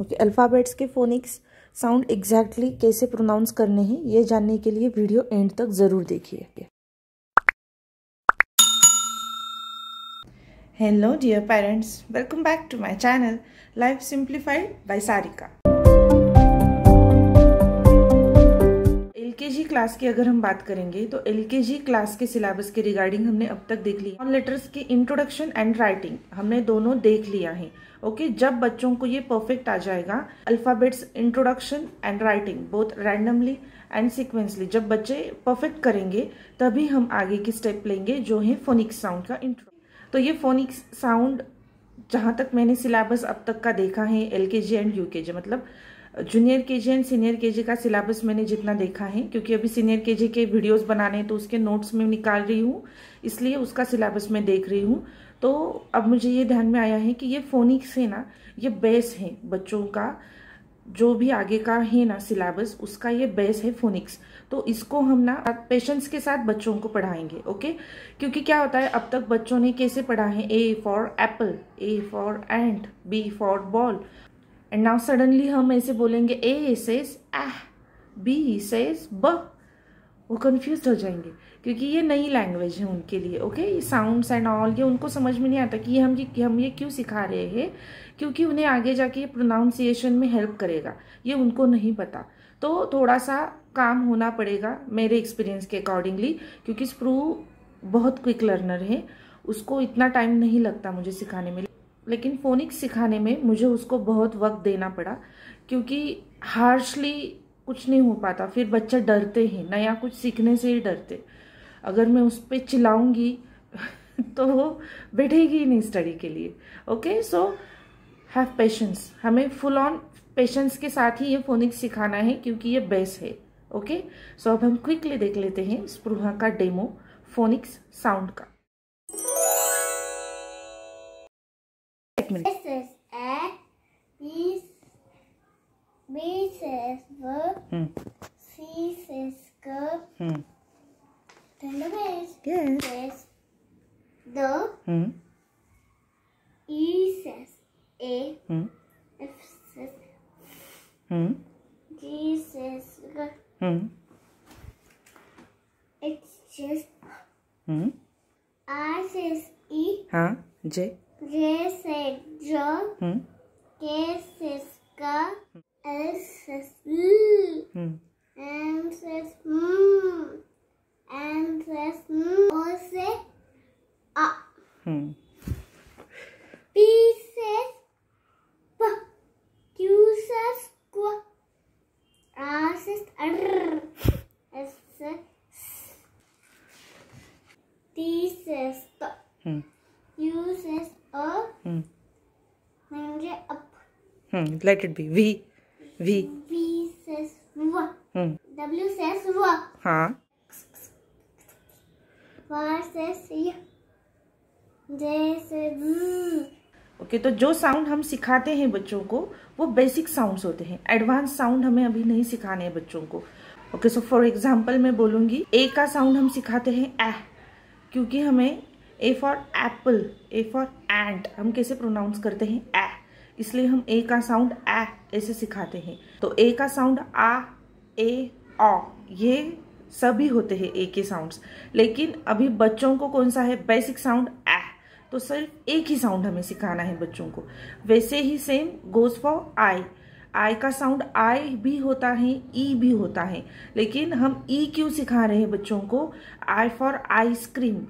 Okay alphabets के phonics sound exactly कैसे pronounce करने हैं ये जानने के लिए वीडियो एंड तक ज़रूर देखिए hello dear parents welcome back to my channel life simplified by Sarika ji class की अगर हम बात करेंगे तो एल के जी क्लास के सिलेबस के रिगार्डिंग हमने अब तक देख लिया नॉन लेटर्स की इंट्रोडक्शन एंड राइटिंग हमने दोनों देख लिया है ओके okay, जब बच्चों को ये परफेक्ट आ जाएगा alphabets introduction and writing both randomly and sequentially जब बच्चे परफेक्ट करेंगे तभी हम आगे की स्टेप लेंगे जो है फोनिक्स साउंड का इंट्रो तो ये फोनिक्स साउंड जहाँ तक मैंने सिलेबस अब तक का देखा है एल एंड यू मतलब junior KG and senior KG का सिलेबस मैंने जितना देखा है क्योंकि अभी सीनियर केजी के वीडियोस बनाने तो उसके नोट्स में निकाल रही हूँ इसलिए उसका सिलेबस मैं देख रही हूँ तो अब मुझे ये ध्यान में आया है कि ये फोनिक्स है ना ये बेस है बच्चों का जो भी आगे का है ना सिलेबस उसका ये बेस है फोनिक्स तो इसको हम ना पेशेंस के साथ बच्चों को पढ़ाएंगे ओके क्योंकि क्या होता है अब तक बच्चों ने कैसे पढ़ा है A for apple A for ant B for ball and now suddenly हम ऐसे बोलेंगे ए सेज एह बी सेज ब वो कन्फ्यूज हो जाएंगे क्योंकि ये नई लैंग्वेज है उनके लिए ओके ये साउंड्स एंड ऑल ये उनको समझ में नहीं आता कि हम ये हम ये क्यों सिखा रहे हैं क्योंकि उन्हें आगे जाके ये प्रोनाउंसिएशन में हेल्प करेगा ये उनको नहीं पता तो थोड़ा सा काम होना पड़ेगा मेरे एक्सपीरियंस के अकॉर्डिंगली क्योंकि स्प्रू बहुत क्विक लर्नर है उसको इतना टाइम नहीं लगता मुझे सिखाने में लेकिन फोनिक्स सिखाने में मुझे उसको बहुत वक्त देना पड़ा क्योंकि हार्शली कुछ नहीं हो पाता फिर बच्चे डरते हैं नया कुछ सीखने से ही डरते अगर मैं उस पर चिल्लाऊँगी तो वो बैठेगी ही नहीं स्टडी के लिए ओके सो हैव पेशेंस हमें फुल ऑन पेशेंस के साथ ही ये फोनिक्स सिखाना है क्योंकि ये बेस है ओके सो so, अब हम क्विकली देख लेते हैं स्पृहा का डेमो फोनिक्स साउंड का that means? This is a B is work. is C Then the base. Yes. Says the. Hmm. E says hmm. says. Hmm. G says G. It's just. I says E. Huh? J. J said Joe. Hmm? K says Ka. L says L. Hmm. M says M. N says M. O says A. Hmm. P says P. Q says Q. R says R. S says S. T says T. Hmm. Hmm. Let it be. V. V. V says V. Hmm. W says V. हाँ. Okay तो जो sound हम सिखाते हैं बच्चों को वो basic sounds होते हैं एडवांस साउंड हमें अभी नहीं सिखाने हैं बच्चों को ओके सो फॉर एग्जांपल मैं बोलूंगी ए का साउंड हम सिखाते हैं ए क्योंकि हमें A for apple A for ant हम कैसे प्रोनाउंस करते हैं ए इसलिए हम ए का साउंड ए ऐसे सिखाते हैं तो ए का साउंड आ ए ओ ये सभी होते हैं ए के साउंड्स लेकिन अभी बच्चों को कौन सा है बेसिक साउंड ए तो सिर्फ एक ही साउंड हमें सिखाना है बच्चों को वैसे ही same goes for I I का साउंड आई भी होता है ई e भी होता है लेकिन हम ई e क्यों सिखा रहे हैं बच्चों को आई फॉर आइसक्रीम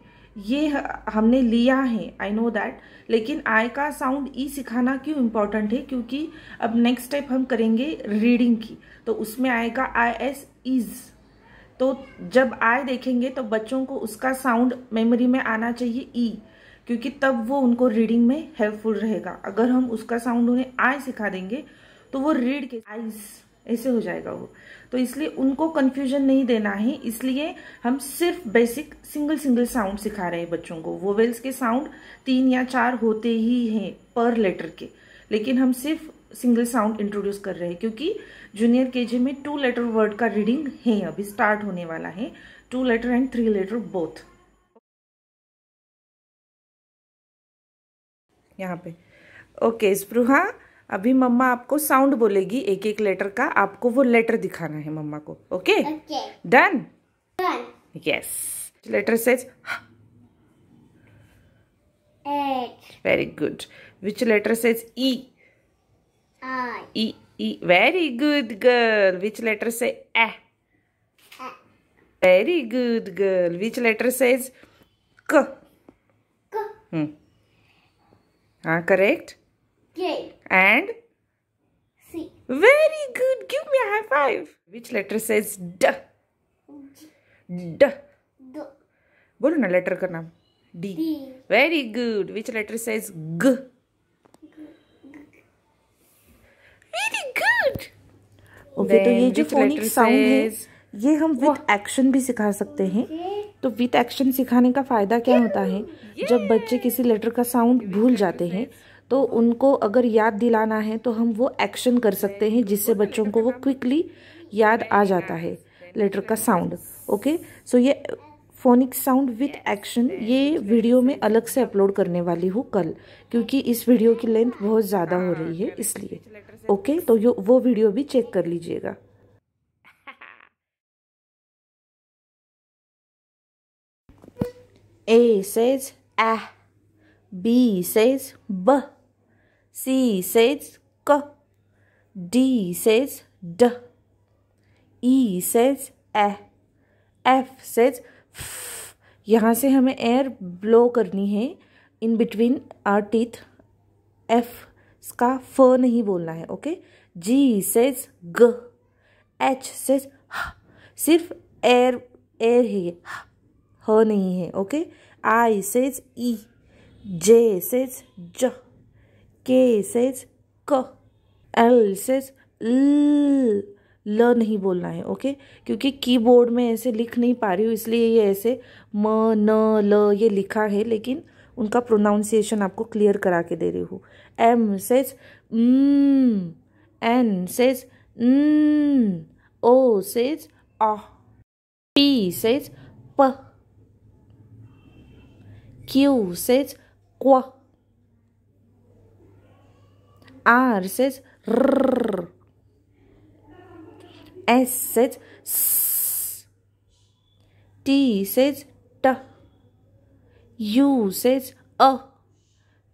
ये हमने लिया है आई नो दैट लेकिन आय का साउंड ई e सिखाना क्यों इम्पोर्टेंट है क्योंकि अब नेक्स्ट स्टेप हम करेंगे रीडिंग की तो उसमें आएगा आई एस इज तो जब आय देखेंगे तो बच्चों को उसका साउंड मेमोरी में आना चाहिए ई e. क्योंकि तब वो उनको रीडिंग में हेल्पफुल रहेगा अगर हम उसका साउंड उन्हें आय सिखा देंगे तो वो रीड के आईज ऐसे हो जाएगा वो तो इसलिए उनको कंफ्यूजन नहीं देना है इसलिए हम सिर्फ बेसिक सिंगल सिंगल साउंड सिखा रहे हैं बच्चों को वोवेल्स के साउंड तीन या चार होते ही हैं पर लेटर के लेकिन हम सिर्फ सिंगल साउंड इंट्रोड्यूस कर रहे हैं क्योंकि जूनियर केजे में टू लेटर वर्ड का रीडिंग है अभी स्टार्ट होने वाला है two letter and three letter both यहाँ पे ओके स्प्रूहा अभी मम्मा आपको साउंड बोलेगी एक एक लेटर का आपको वो लेटर दिखाना है मम्मा को okay done yes letter says very good which letter says E very good girl which letter says A very good girl which letter says क correct and C. Very good. Give me a high five. Which letter says D? D. D. बोलो ना letter का नाम D. D. Very good. Which letter says G? Good okay तो ये जो phonic sound है ये हम विथ एक्शन भी सिखा सकते हैं तो विथ एक्शन सिखाने का फायदा क्या होता है जब बच्चे किसी लेटर का साउंड भूल जाते हैं तो उनको अगर याद दिलाना है तो हम वो एक्शन कर सकते हैं जिससे बच्चों को वो क्विकली याद आ जाता है लेटर का साउंड ओके सो ये फोनिक साउंड विथ एक्शन ये वीडियो में अलग से अपलोड करने वाली हूँ कल क्योंकि इस वीडियो की लेंथ बहुत ज़्यादा हो रही है इसलिए ओके तो यो वो वीडियो भी चेक कर लीजिएगा A says ah, B says buh. C says K. D says D. E says a. E. F says F. यहाँ से हमें एयर ब्लो करनी है in between our teeth F का फ नहीं बोलना है ओके जी सेज ग एच सेज सिर्फ एयर एयर है ये ह नहीं है okay I says E J says ज K says K, L says L, ल नहीं बोलना है ओके क्योंकि कीबोर्ड में ऐसे लिख नहीं पा रही हूँ इसलिए ये ऐसे म न ल ये लिखा है लेकिन उनका प्रोनाउंसिएशन आपको क्लियर करा के दे रही हूँ M says N says O says अ पी सेज प क्यू सेज क्वा R says R. S says S. T says T. U says A.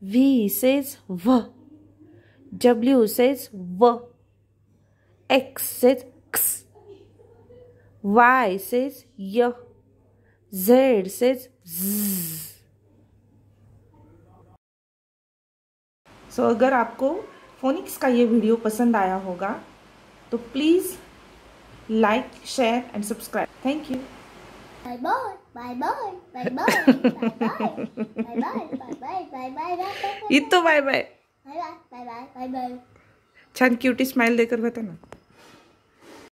V says V. W says V. X says X. Y says Y. Z says Z. So so, अगर आपको phoenix का ये video पसंद आया होगा तो please like share and subscribe thank you bye bye bye bye bye bye bye bye bye bye ये तो bye bye bye bye bye bye bye छान क्यूटी स्माइल देकर बता ना